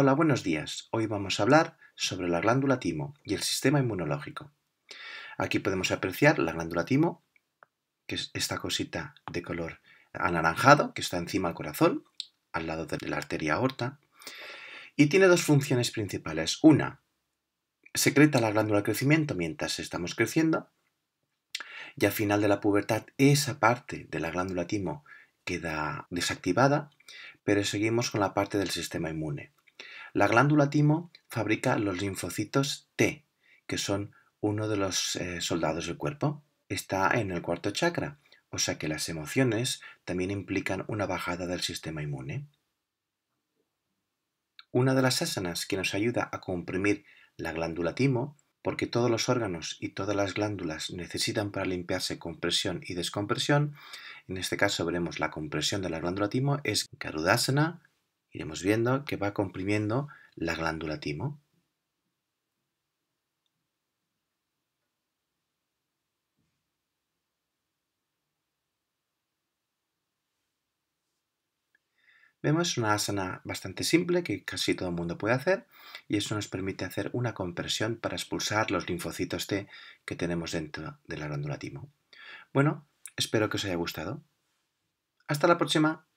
Hola, buenos días. Hoy vamos a hablar sobre la glándula timo y el sistema inmunológico. Aquí podemos apreciar la glándula timo, que es esta cosita de color anaranjado que está encima del corazón, al lado de la arteria aorta, y tiene dos funciones principales. Una, secreta la glándula de crecimiento mientras estamos creciendo, y al final de la pubertad esa parte de la glándula timo queda desactivada, pero seguimos con la parte del sistema inmune. La glándula timo fabrica los linfocitos T, que son uno de los eh, soldados del cuerpo. Está en el cuarto chakra, o sea que las emociones también implican una bajada del sistema inmune. Una de las asanas que nos ayuda a comprimir la glándula timo, porque todos los órganos y todas las glándulas necesitan para limpiarse compresión y descompresión, en este caso veremos la compresión de la glándula timo, es Garudasana, Iremos viendo que va comprimiendo la glándula timo. Vemos una asana bastante simple que casi todo el mundo puede hacer y eso nos permite hacer una compresión para expulsar los linfocitos T que tenemos dentro de la glándula timo. Bueno, espero que os haya gustado. Hasta la próxima.